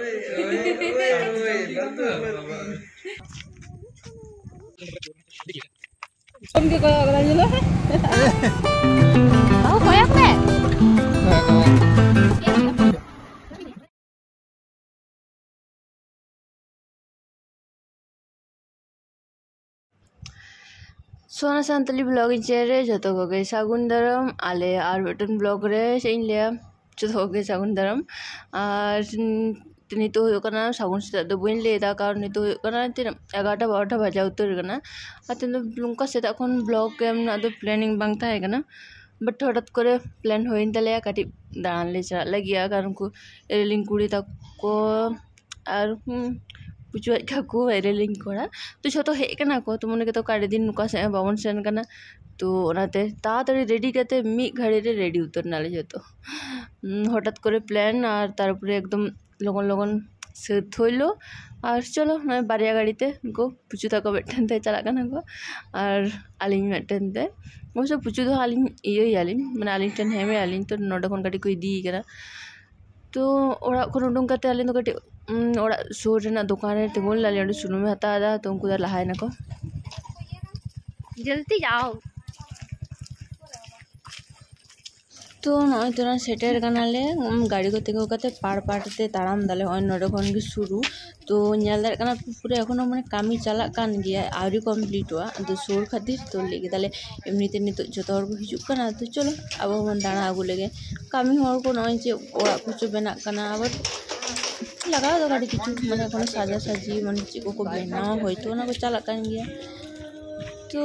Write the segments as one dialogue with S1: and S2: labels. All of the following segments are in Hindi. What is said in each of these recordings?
S1: ᱥᱚᱱᱟ ᱥᱟᱱᱛᱟᱞᱤ ᱵᱞᱚᱜ ᱤᱧ ᱪᱮᱨᱮ ᱡᱚᱛᱚ ᱠᱚᱜᱮ ᱥᱟᱹᱜᱩᱱ ᱫᱟᱨᱟᱢ ᱟᱞᱮ ᱟᱨ ᱢᱤᱫᱴᱮᱱ ᱵᱞᱚᱜ ᱨᱮ ᱥᱮᱧ ᱞᱟᱹᱭᱟ ᱡᱚᱛᱚ ᱠᱚᱜᱮ ᱥᱟᱹᱜᱩᱱ ᱫᱟᱨᱟᱢ ᱟᱨ ᱛᱚ ᱱᱤᱛᱚᱜ ᱦᱩᱭᱩᱜ ᱠᱟᱱᱟ ᱥᱟᱹᱜᱩᱱ ᱥᱮᱛᱟᱜ ᱫᱚ ᱵᱟᱹᱧ ᱞᱟᱹᱭᱮᱫᱟ ᱠᱟᱨᱚᱱ ᱱᱤᱛᱚᱜ ᱦᱩᱭᱩᱜ ᱠᱟᱱᱟ ᱛᱤᱱᱟᱹᱜ ᱮᱜᱟᱨᱚᱴᱟ ᱵᱟᱨᱚᱴᱟ ᱵᱟᱡᱟᱣ ᱩᱛᱟᱹᱨ ᱟᱠᱟᱱᱟ ᱟᱨ ᱛᱮᱦᱮᱧ ᱫᱚ ᱱᱚᱝᱠᱟ ᱥᱮᱛᱟᱜ ᱠᱷᱚᱱ ᱵᱞᱚᱜᱽ ᱮᱢ ᱨᱮᱱᱟᱜ ᱫᱚ ᱯᱞᱮᱱᱤᱝ ᱵᱟᱝ ᱛᱟᱦᱮᱸ ᱠᱟᱱᱟ ᱵᱟᱴ ᱦᱚᱴᱟᱛ ᱠᱚᱨᱮ ᱯᱞᱮᱱ ᱦᱩᱭᱮᱱ ᱛᱟᱞᱮᱭᱟ ᱠᱟᱹᱴᱤᱡ ᱫᱟᱬᱟᱱ ᱞᱮ ᱪᱟᱞᱟᱜ ᱞᱟᱹᱜᱤᱫᱼᱟ ᱠᱟᱨᱚᱱ ᱠᱚ ᱮᱨᱮᱞᱤᱧ ᱠᱩᱲᱤ ᱛᱟᱠᱚ ᱟᱨ ᱯᱩᱪᱩᱣᱟᱡ ᱠᱟᱠᱚ ᱮᱨᱮᱞᱤᱧ ᱠᱚᱲᱟ ᱛᱚ ᱡᱷᱚᱛᱚ ᱦᱮᱡ ᱠᱟᱱᱟ ᱠᱚ ᱛᱚ ᱢᱚᱱᱮ ᱠᱮᱫᱟ ᱚᱠᱟᱨᱮ ᱫᱤᱱ ᱱᱚᱝᱠᱟ ᱥᱮᱫ ᱵᱟᱵᱚᱱ ᱥᱮᱱ ᱠᱟᱱᱟ ᱛᱚ ᱚᱱᱟᱛᱮ ᱛᱟᱲᱟᱛᱟᱲᱤ ᱨᱮᱰᱤ ᱠᱟᱛᱮ ᱢᱤᱫ ᱜᱷᱟᱹᱲᱤ ᱨᱮ ᱨᱮᱰᱤ ᱩᱛᱟᱹᱨ ᱱᱟᱞᱮ ᱡᱷᱚᱛᱚ হঠাৎ করে প্ল্যান আর তারপরে একদম ᱞᱚᱜᱚᱱ ᱞᱚᱜᱚᱱ ᱥᱟᱹᱛ ᱦᱩᱭᱞᱚ ᱟᱨ ᱪᱚᱞᱚ ᱱᱚᱜᱼᱚᱭ ᱵᱟᱨᱭᱟ ᱜᱟᱹᱰᱤᱛᱮ ᱩᱱᱠᱩ ᱯᱩᱪᱩ ᱛᱟᱠᱚ ᱢᱤᱫᱴᱮᱱ ᱛᱮ ᱪᱟᱞᱟᱜ ᱠᱟᱱᱟ ᱠᱚ ᱟᱨ ᱟᱹᱞᱤᱧ ᱢᱤᱫᱴᱮᱱ ᱛᱮ ᱚᱵᱚᱥᱥᱳ ᱯᱩᱪᱩ ᱫᱚ ᱟᱹᱞᱤᱧ ᱤᱭᱟᱹᱭᱟᱞᱤᱧ ᱢᱟᱱᱮ ᱟᱹᱞᱤᱧ ᱴᱷᱮᱱ ᱦᱮᱢᱮᱭᱟᱞᱤᱧ ᱛᱚ ᱱᱚᱰᱮ ᱠᱷᱚᱱ ᱜᱟᱹᱰᱤ ᱠᱚ ᱤᱫᱤᱭᱮ ᱠᱟᱱᱟ ᱛᱚ ᱚᱲᱟᱜ ᱠᱷᱚᱱ ᱩᱰᱩᱝ ᱠᱟᱛᱮ ᱟᱹᱞᱤᱧ ᱫᱚ ᱠᱟᱹᱴᱤᱡ ᱚᱲᱟᱜ ᱥᱩᱨ ᱨᱮᱱᱟᱜ ᱫᱚᱠᱟᱱ ᱨᱮ ᱛᱤᱸᱜᱩ ᱞᱮᱱᱟᱞᱤᱧ ᱚᱸᱰᱮ ᱥᱩᱱᱩᱢᱮ ᱦᱟᱛᱟᱣ ᱮᱫᱟ ᱛᱚ ᱩᱱᱠᱩ ᱫᱚ ᱞᱟᱦᱟᱭᱮᱱᱟᱠᱚ ᱡᱚᱞᱫᱤ ᱡᱟᱣ તો નોય તોરા સેટેર કાનાલે ગાડી ᱠᱚᱛᱮ ᱠᱚ ᱠᱟᱛᱮ ᱯᱟᱲ ᱯᱟᱲᱛᱮ ᱛᱟᱲᱟᱢ ᱫᱟᱞᱮ ᱦᱚᱸ ᱱᱚᱰᱮ ᱠᱷᱚᱱ ᱜᱮ ᱥᱩᱨᱩ ᱛᱚ ᱧᱮᱞ ᱫᱟᱲᱮᱭᱟᱜ ᱠᱟᱱᱟ ᱯᱩᱨᱟᱹ ᱮᱠᱷᱚᱱᱚ ᱢᱟᱱᱮ ᱠᱟᱹᱢᱤ ᱪᱟᱞᱟᱜ ᱠᱟᱱ ᱜᱮᱭᱟ ᱟᱹᱣᱨᱤ ᱠᱚᱢᱯᱞᱤᱴᱚᱜᱼᱟ ᱟᱫᱚ ᱥᱩᱨ ᱠᱷᱟᱹᱛᱤᱨ ᱛᱚ ᱞᱟᱹᱭ ᱠᱮᱫᱟᱞᱮ ᱮᱢᱱᱤᱛᱮ ᱱᱤᱛᱚᱜ ᱡᱚᱛᱚ ᱦᱚᱲ ᱠᱚ ᱦᱤᱡᱩᱜ ᱠᱟᱱᱟ ᱛᱚ ᱪᱚᱞᱚ ᱟᱵᱚ ᱵᱚᱱ ᱫᱟᱬᱟ ᱟᱹᱜᱩ ᱞᱮᱜᱮ ᱠᱟᱹᱢᱤ ᱦᱚᱲ ᱠᱚ ᱱᱚᱜᱼᱚᱭ ᱡᱮ ᱚᱲᱟᱜ ᱠᱚᱪᱚ ᱵᱮᱱᱟᱜ ᱠᱟᱱᱟ ᱟᱵᱟᱨ লাগাও তো গাড়ি কিছু মানে এখন সাজা সাজি মানে চেক কো বেনাও হয়তো না চালাক কান গিয়া তো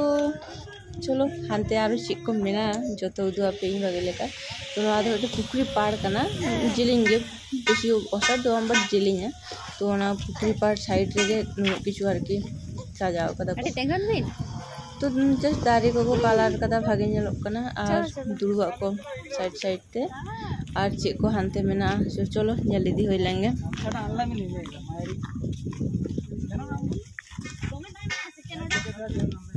S1: चलो हानते चेक को मेना जो उदू पे भागे लेका तो पुखरी पार्क करना जिलिंग गे बेस दो बट जिलिंग तो पुखरी पार्क साइड रे कि सजाव तो जस्ट दारे को कलर का भागे नलोकना और को साइड साइड ते और चेक को हानते मेना तो चलो जल्दी हो लेंगे Thank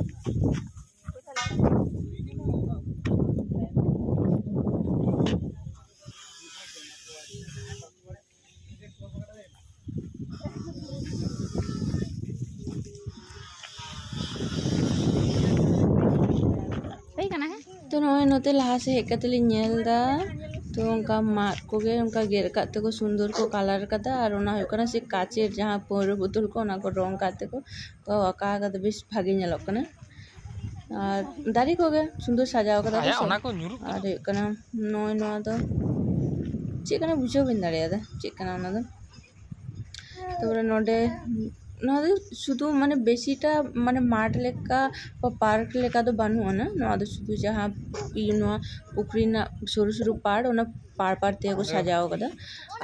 S1: तो नोते लहासे हेकेलदा तो उनका मार को उनका गेर काते को सुंदर को कलर कदा और उना होकर से काचेर जहां पोर बोतल को उना को रंग काते को को अका गद बिस भागे नेलो कने और दारी को गे सुंदर सजाओ का आया उना को नुरु और कने नोय नो तो चिकन बुझो बिन दारी आदा चिकन तो तोरे नोडे ᱱᱚᱣᱟ ᱫᱚ ᱥᱩᱫᱷᱩ ᱢᱟᱱᱮ ᱵᱮᱥᱤᱴᱟ ᱢᱟᱱᱮ ᱢᱟᱴ ᱞᱮᱠᱟ ᱵᱟ ᱯᱟᱨᱠ ᱞᱮᱠᱟ ᱫᱚ ᱵᱟᱹᱱᱩᱜ ᱟᱱᱟ ᱱᱚᱣᱟ ᱫᱚ ᱥᱩᱫᱷᱩ ᱡᱟᱦᱟᱸ ᱱᱚᱣᱟ ᱯᱩᱠᱷᱨᱤ ᱨᱮᱱᱟᱜ ᱥᱩᱨᱩ ᱥᱩᱨᱩ ᱯᱟᱲ ᱚᱱᱟ ᱯᱟᱲ ᱯᱟᱲ ᱛᱮᱜᱮ ᱠᱚ ᱥᱟᱡᱟᱣ ᱟᱠᱟᱫᱟ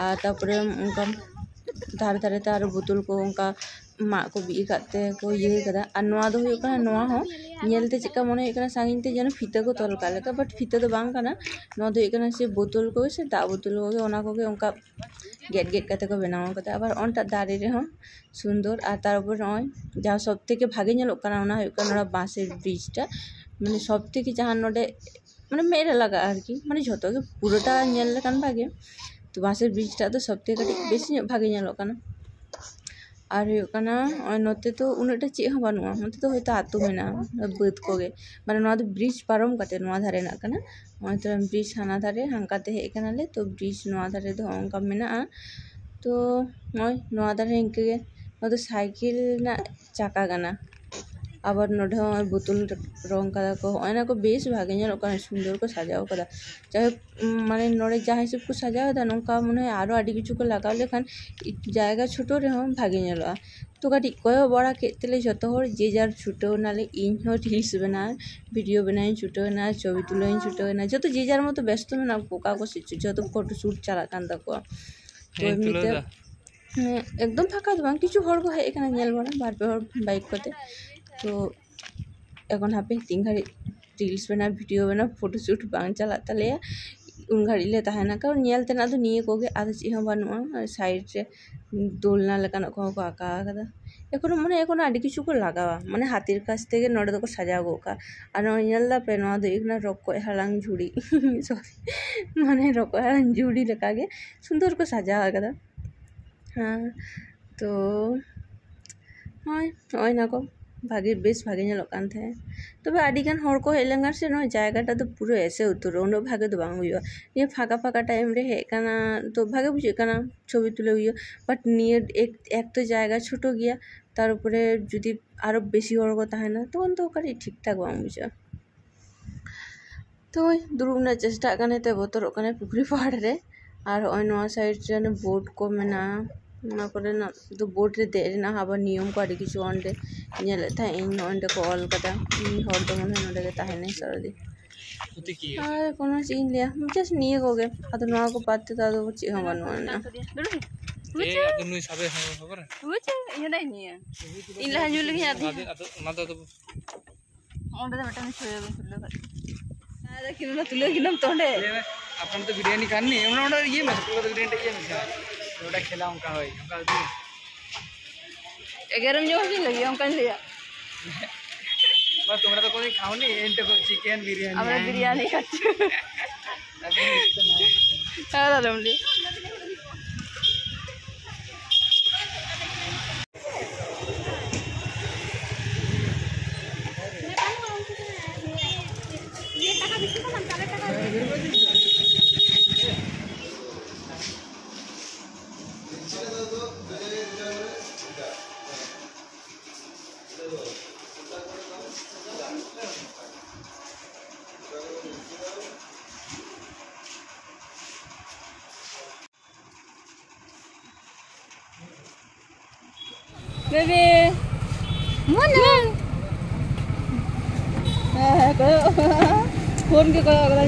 S1: ᱟᱨ ᱛᱟᱨᱯᱚᱨᱮ ᱚᱱᱠᱟ ᱫᱷᱟᱨᱮ ᱫᱷᱟᱨᱮᱛᱮ ᱟᱨᱚ ᱵᱳᱛᱳᱞ ᱠᱚ ᱚᱱᱠᱟ ᱢᱟᱜ ᱠᱚ ᱵᱤᱫ ᱟᱠᱟᱫ ᱛᱮᱠᱚ ᱤᱭᱟᱹ ᱟᱠᱟᱫᱟ ᱟᱨ ᱱᱚᱣᱟ ᱫᱚ ᱦᱩᱭᱩᱜ ᱠᱟᱱᱟ ᱱᱚᱣᱟ ᱦᱚᱸ ᱧᱮᱞᱛᱮ ᱪᱮᱫᱠᱟ ᱢᱚᱱᱮ ᱦᱩᱭᱩᱜ ᱠᱟᱱᱟ ᱥᱟᱺᱜᱤᱧ ᱛᱮ ᱡᱮᱱᱚ ᱯᱷᱤᱛᱟᱹ ᱠᱚ ᱛᱚᱞ ᱠᱟᱜ ᱞᱮᱠᱟ ᱵᱟᱴ ᱯᱷᱤᱛᱟᱹ ᱫᱚ ᱵᱟᱝ ᱠᱟᱱᱟ ᱱᱚᱣᱟ ᱫᱚ ᱦᱩᱭᱩᱜ ᱠᱟᱱᱟ ᱥᱮ ᱵᱳᱛᱳᱞ ᱠᱚᱜᱮ ᱥᱮ ᱫᱟᱜ ᱵᱳᱛᱳᱞ ᱠᱚᱜᱮ ᱚᱱᱟ ᱠᱚᱜᱮ ᱚᱱᱠᱟ ᱜᱮᱫ ᱜᱮᱫ ᱠᱟᱛᱮ ᱠᱚ ᱵᱮᱱᱟᱣ ᱟᱠᱟᱫᱟ ᱟᱵᱟᱨ ᱚᱱᱴᱟᱜ ᱫᱟᱨᱮ ᱨᱮᱦᱚᱸ ᱥᱩᱱᱫᱚᱨ ᱟᱨ ᱛᱟᱨᱯᱚᱨ ᱱᱚᱜᱼᱚᱭ ᱡᱟᱦᱟᱸ ᱥᱚᱵ ᱛᱷᱮᱠᱮ ᱵᱷᱟᱜᱮ ᱧᱮᱞᱚᱜ ᱠᱟᱱᱟ ᱚᱱᱟ ᱦᱩᱭᱩᱜ ᱠᱟᱱᱟ ᱱᱚᱣᱟ ᱵᱟᱸᱥᱮᱨ ᱵᱨᱤᱡᱽᱴᱟ ᱢᱟᱱᱮ ᱥᱚᱵ ᱛᱷᱮᱠᱮ ᱡᱟᱦᱟᱸ ᱱᱚᱰᱮ ᱢᱟᱱᱮ ᱢᱮᱫ ᱨᱮ ᱞᱟᱜᱟᱜᱼᱟ ᱟᱨᱠᱤ ᱢᱟᱱᱮ ᱡᱷᱚᱛᱚ ᱜᱮ ᱯᱩᱨᱟᱹᱴᱟ ᱧᱮᱞ ᱞᱮᱠᱷᱟᱱ ᱵᱷᱟᱜᱮ ᱛᱚ ᱵᱟᱸᱥᱮᱨ ᱵᱨᱤᱡᱽᱴᱟᱜ ᱫᱚ ᱥᱚᱵ ᱛᱷᱮᱠᱮ ᱠᱟᱹᱴᱤᱡ ᱵᱮᱥᱤ ᱧᱚᱜ ᱵᱷᱟᱜᱮ ᱧᱮᱞᱚᱜ ᱠᱟᱱᱟ ᱟᱨ ᱦᱩᱭᱩᱜ ᱠᱟᱱᱟ ᱱᱚᱛᱮ ᱫᱚ ᱩᱱᱟᱹᱜ ᱴᱟ ᱪᱮᱫ ᱦᱚᱸ ᱵᱟᱹᱱᱩᱜᱼᱟ ᱱᱚᱛᱮ ᱫᱚ ᱦᱚᱭᱛᱳ ᱟᱛᱳ ᱢᱮᱱᱟᱜᱼᱟ ᱵᱟᱹᱫᱽ ᱠᱚᱜᱮ ᱢᱟᱱᱮ ᱱᱚᱣᱟ ᱫᱚ ᱵᱨᱤᱡᱽ ᱯᱟᱨᱚᱢ ᱠᱟᱛᱮ ᱱᱚᱣᱟ ᱫᱷᱟᱨᱮ ᱨᱮᱱᱟᱜ ᱠᱟᱱᱟ ᱱᱚᱜᱼᱚᱭ ᱛᱚ ᱵᱨᱤᱡᱽ ᱦᱟᱱᱟ ᱫᱷᱟᱨᱮ ᱦᱟᱱᱠᱟᱛᱮ ᱦᱮᱡ ᱠᱟᱱᱟᱞᱮ ᱛᱚ ᱵᱨᱤᱡᱽ ᱱᱚᱣᱟ ᱫᱷᱟᱨᱮ ᱫᱚ ᱚᱱᱠᱟ ᱢᱮᱱᱟᱜᱼᱟ ᱛᱚ ᱱᱚᱜᱼᱚᱭ ᱱᱚᱣᱟ ᱫᱷᱟᱨᱮ ᱤᱱᱠᱟᱹᱜᱮ ᱱᱚᱣᱟ ᱫᱚ ᱥᱟᱭᱠᱮᱞ ᱨᱮᱱᱟᱜ ᱪᱟᱠᱟ ᱠᱟᱱᱟ ᱟᱵᱟᱨ ᱱᱚᱰᱮ ᱦᱚᱸ ᱵᱳᱛᱳᱞ ᱨᱚᱝ ᱠᱟᱫᱟ ᱠᱚ ᱦᱚᱸᱜᱼᱚᱭ ᱱᱟ ᱠᱚ ᱵᱮᱥ ᱵᱷᱟᱜᱮ ᱧᱮᱞᱚᱜ ᱠᱟᱱᱟ ᱥᱩᱱᱫᱚᱨ ᱠᱚ ᱥᱟᱡᱟᱣ ᱠᱟᱫᱟ ᱡᱟᱭᱦᱳᱠ ᱢᱟᱱᱮ ᱱᱚᱰᱮ ᱡᱟ ᱦᱤᱥᱟᱹᱵ ᱠᱚ ᱥᱟᱡᱟᱣ ᱮᱫᱟ ᱱᱚᱝᱠᱟ ᱢᱚᱱᱮ হয় আরও আᱹᱰি কিছু ᱠᱚ ᱞᱟᱜᱟᱣ ᱞᱮᱠᱷᱟᱱ ᱡᱟᱭᱜᱟ ছোটো ᱨᱮᱦᱚᱸ ᱵᱷᱟᱜᱮ ᱧᱮᱞᱚᱜᱼᱟ ᱛᱚ ᱠᱟᱹᱴᱤᱡ ᱠᱚᱭᱚᱜ ᱵᱟᱲᱟ ᱠᱮᱫ ᱛᱮᱞᱮ ᱡᱚᱛᱚ ᱦᱚᱲ ᱡᱮ ᱡᱟᱨ ᱪᱷᱩᱴᱟᱹᱣ ᱮᱱᱟᱞᱮ ᱤᱧᱦᱚᱸ ᱨᱤᱞᱥ ᱵᱮᱱᱟᱣ ᱵᱷᱤᱰᱤᱭᱳ ᱵᱮᱱᱟᱣ ᱤᱧ ᱪᱷᱩᱴᱟᱹᱣ ᱮᱱᱟ ᱪᱷᱚᱵᱤ ᱛᱩᱞᱟᱹᱣ ᱤᱧ ᱪᱷᱩᱴᱟᱹᱣ ᱮᱱᱟ ᱡᱚᱛᱚ ᱡᱮ ᱡᱟᱨ ᱢᱚতো ᱵᱮᱥᱛᱚ ᱢᱮᱱᱟᱜ ᱠᱚ ᱚᱠᱟ ᱠᱚ ᱥᱮᱫ ᱪᱚ ᱡᱚᱛᱚ ᱯᱷᱳᱴᱳ ᱥᱩᱴ ᱪᱟᱞᱟᱜ ᱠᱟᱱ ᱛᱟᱠᱚᱣᱟ ᱛᱚ ᱮᱢᱱᱤᱛᱮ একদম ফাঁকা দো বাᱝ কিছু হড় ᱠᱚ ᱦᱮᱡ ᱟᱠᱟᱱᱟ ᱧᱮᱞ ᱵᱟᱲᱟ ᱵᱟᱨ ᱯᱮ ᱦᱚᱲ ᱵᱟᱭᱤᱠ ᱠᱚᱛᱮ तो एन हापी तीन घड़ी रिल्स बना भिडियो बना फोटोशूट बांग चलाता उन घड़ी ले कारते को चेहर बनूँ साइड से दोलना लेकान को आका एखो मे एन किचु को लगा मैं हाथी का ना को सजागो कालदापे रको हालां झुड़ी सॉरी मैं रको हालां झुड़ी लेकिन सुंदर को सजा हाँ तो हाँ ᱵᱷᱟᱜᱮ ᱵᱮᱥ ᱵᱷᱟᱜᱮ ᱧᱮᱞᱚᱜ ᱠᱟᱱ ᱛᱟᱦᱮᱸᱫ ᱛᱚᱵᱮ ᱟᱹᱰᱤᱜᱟᱱ ᱦᱚᱲ ᱠᱚ ᱦᱮᱡ ᱞᱮᱱᱠᱷᱟᱱ ᱥᱮ ᱱᱚᱣᱟ ᱡᱟᱭᱜᱟᱴᱟ ᱫᱚ ᱯᱩᱨᱟᱹ ᱮᱥᱮ ᱩᱛᱟᱹᱨᱚᱜᱼᱟ ᱩᱱᱟᱹᱜ ᱵᱷᱟᱜᱮ ᱫᱚ ᱵᱟᱝ ᱦᱩᱭᱩᱜᱼᱟ ᱱᱤᱭᱟᱹ ᱯᱷᱟᱸᱠᱟ ᱯᱷᱟᱸᱠᱟ ᱴᱟᱭᱤᱢ ᱨᱮ ᱦᱮᱡ ᱠᱟᱱᱟ ᱛᱚ ᱵᱷᱟᱜᱮ ᱵᱩᱡᱷᱟᱹᱜ ᱠᱟᱱᱟ ᱪᱷᱚᱵᱤ ᱛᱩᱞᱟᱹᱣ ᱦᱩᱭᱩᱜᱼᱟ ᱵᱟᱴ ᱱᱤᱭᱟᱹ ᱮᱠ ᱮᱠ ᱛᱚ ᱡᱟᱭᱜᱟ ছোটো ᱜᱮᱭᱟ ᱛᱟᱨᱯᱚᱨᱮ ᱡᱩᱫᱤ ᱟᱨᱚ ᱵᱮᱥᱤ ᱦᱚᱲ ᱠᱚ ᱛᱟᱦᱮᱱᱟ ᱛᱚᱠᱷᱚᱱ ᱫᱚ ᱠᱟᱹᱴᱤᱡ ᱴᱷᱤᱠᱴᱷᱟᱠ ᱵᱟᱝ ᱵᱩᱡᱷᱟᱹᱜᱼᱟ ᱛᱚ ᱫᱩᱲᱩᱵ ᱨᱮᱱᱟᱜ ᱪᱮᱥᱴᱟᱜ ᱠᱟᱱᱟᱭ ᱛᱚ ᱵᱚᱛᱚᱨᱚᱜ ᱠᱟᱱᱟᱭ ᱯᱩᱠᱷᱨᱤ ᱯᱟᱲ ᱨᱮ ᱟᱨ ᱱᱚᱜᱼᱚᱭ ᱱᱚᱣᱟ ᱥᱟᱭᱤᱰ ᱨᱮ ᱵᱳᱴ ᱠᱚ ᱢᱮᱱᱟᱜᱼᱟ तो बोट रे देना हाब नियम को आड़ किसी अंडे था इन अंडे को अल को पाते ता तो चीज हम बनवाना मुझे ए अत नुई सबे हम खबर मुझे ये नहीं है इन लहन जुल के आते हैं अत ना तो ओंडे तो बटन छोए बन सुले पर आरे किन ना तुले किन तोंडे अपन तो बिरयानी खानी है हम ये मैं तो बिरयानी टेके मिसा लोडा खेला उनका होई उनका दी गरम जो हसी लगी हम कन लिया बस तुमरा तो कोई खाओ नहीं एंटे को चिकन बिरयानी हमरा बिरयानी खाते अरे रम ली ये टाका बिकते हम चाले टाका bebe mana eh kau phone ke kau kau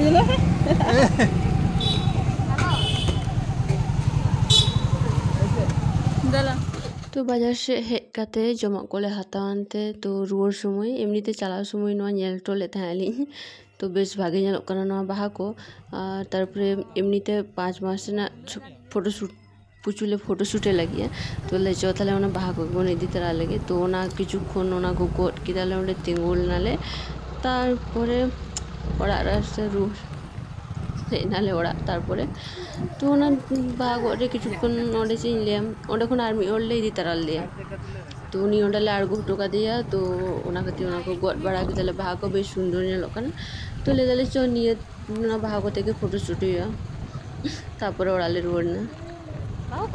S1: jalan तो बाजार से हेकते जमा को हतावान तो रुआर समय एम चलाव समय नाटोले तो बेस भागे बहा को तरपे एमनी पाँच मास फोटोशूट ᱯᱩᱪᱩᱞᱮ ᱯᱷᱳᱴᱳ ᱥᱩᱴᱮ ᱞᱟᱹᱜᱤᱫ ᱛᱚᱞᱮ ᱪᱚ ᱛᱟᱦᱞᱮ ᱚᱱᱟ ᱵᱟᱦᱟ ᱠᱚᱵᱚᱱ ᱤᱫᱤ ᱛᱟᱨᱟ ᱞᱟᱹᱜᱤᱫ ᱛᱚ ᱚᱱᱟ ᱠᱤᱪᱷᱩ ᱠᱷᱚᱱ ᱚᱱᱟ ᱠᱚ ᱜᱚᱫ ᱠᱮᱫᱟᱞᱮ ᱚᱸᱰᱮ ᱛᱤᱸᱜᱩ ᱞᱮᱱᱟᱞᱮ ᱛᱟᱨᱯᱚᱨᱮ ᱚᱲᱟᱜ ᱨᱮ ᱥᱮ ᱨᱩ ᱦᱮᱡ ᱮᱱᱟᱞᱮ ᱚᱲᱟᱜ ᱛᱟᱨᱯᱚᱨᱮ ᱛᱚ ᱚᱱᱟ ᱵᱟᱦᱟ ᱜᱚᱫ ᱨᱮ ᱠᱤᱪᱷᱩ ᱠᱷᱚᱱ ᱚᱸᱰᱮ ᱪᱮᱫ ᱤᱧ ᱞᱟᱹᱭᱟ ᱚᱸᱰᱮ ᱠᱷᱚᱱ ᱟᱨ ᱢᱤᱫ ᱦᱚᱲ ᱞᱮ ᱤᱫᱤ ᱛᱟᱨᱟ ᱞᱮᱫᱮᱭᱟ ᱛᱚ ᱩᱱᱤ ᱚᱸᱰᱮ ᱞᱮ ᱟᱬᱜᱚ ᱦᱚᱴᱚ ᱠᱟᱫᱮᱭᱟ ᱛᱚ ᱚᱱᱟ ᱠᱷᱟᱹᱛᱤᱨ ᱚᱱᱟ ᱠᱚ ᱜᱚᱫ ᱵᱟᱲᱟ ᱠᱮᱫᱟᱞᱮ ᱵᱟᱦᱟ ᱠᱚ ᱵᱮᱥ ᱥᱩᱱᱫᱚᱨ ᱧᱮᱞᱚᱜ ᱠᱟᱱᱟ ᱛᱚ ᱞᱟᱹᱭ ᱫᱟᱞᱮ ᱪᱚ ᱱᱤᱭᱟᱹ ᱚᱱᱟ ᱵᱟᱦᱟ ᱠᱚᱛᱮ ᱜᱮ ᱯᱷᱳᱴᱳ ᱥᱩᱴ ᱦᱩᱭᱩᱜᱼᱟ ᱛᱟᱨᱯᱚᱨᱮ ᱚᱲᱟᱜ ᱞᱮ ᱨᱩᱣᱟᱹᱲ ᱮᱱᱟ Bau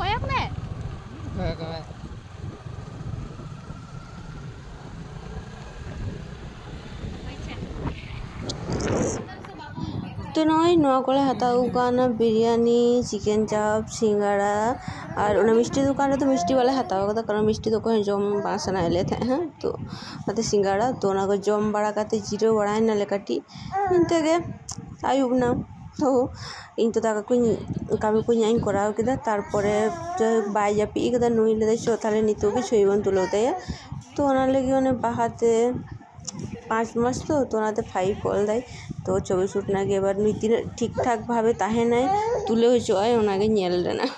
S1: तो नई नाको बिरयानी चिकेन चाप सिंगड़ा और मिस्टी दुकान तो मिस्टी बाले हतुकता कारण मिस्टी तो जम बासना एले थे हाँ तो सिंगड़ा तो जम बड़ा जिर बड़ा कटी इनते ᱛᱚ ᱤᱧ ᱛᱚ ᱫᱟᱠᱟ ᱠᱚᱧ ᱠᱟᱹᱢᱤ ᱠᱚ ᱤᱧᱟᱹᱜ ᱤᱧ ᱠᱚᱨᱟᱣ ᱠᱮᱫᱟ ᱛᱟᱨᱯᱚᱨᱮ ᱵᱟᱭ ᱡᱟᱹᱯᱤᱫ ᱠᱟᱫᱟ ᱱᱩᱭ ᱞᱟᱹᱭᱫᱟᱭ ᱪᱚ ᱛᱟᱦᱞᱮ ᱱᱤᱛᱚᱜ ᱜᱮ ᱪᱷᱚᱵᱤ ᱵᱚᱱ ᱛᱩᱞᱟᱹᱣ ᱛᱟᱭᱟ ᱛᱚ ᱚᱱᱟ ᱞᱟᱹᱜᱤᱫ ᱚᱱᱮ ᱵᱟᱦᱟᱛᱮ পাঁচ মাস তো তো ওনাতে ফাইভ কল দেয় তো ছবি শ্যুট নাকি এবার নুই তিনᱟᱹᱜ ᱴᱷᱤᱠ ᱴᱷᱟᱠ ᱵᱷᱟᱵᱮ ᱛᱟᱦᱮᱱᱟᱭ ᱛᱩᱞᱟᱹᱣ ᱦᱚᱪᱚᱜ ᱟᱭ ᱚᱱᱟᱜᱮ ᱧᱮᱞ ᱨᱮᱱᱟᱜ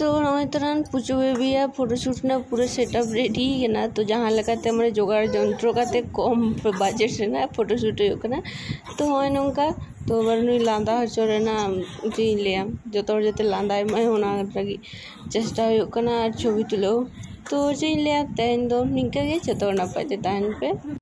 S1: तो हमारे तरह पूछे हुए भी है फोटोशूट ना पूरा सेटअप रेडी है ना तो जहाँ लगाते हमारे जोगाड़ जंत्रों का कम बजट से ना फोटोशूट होना तो हमें नौका तो बरनू लांदा हचोरे ना जी लिया जो तो जो तो लांदा मैं होना लगी चेष्टा होना और छवि तुले तो, तो जी लिया तेन दो निका जो नापाते पे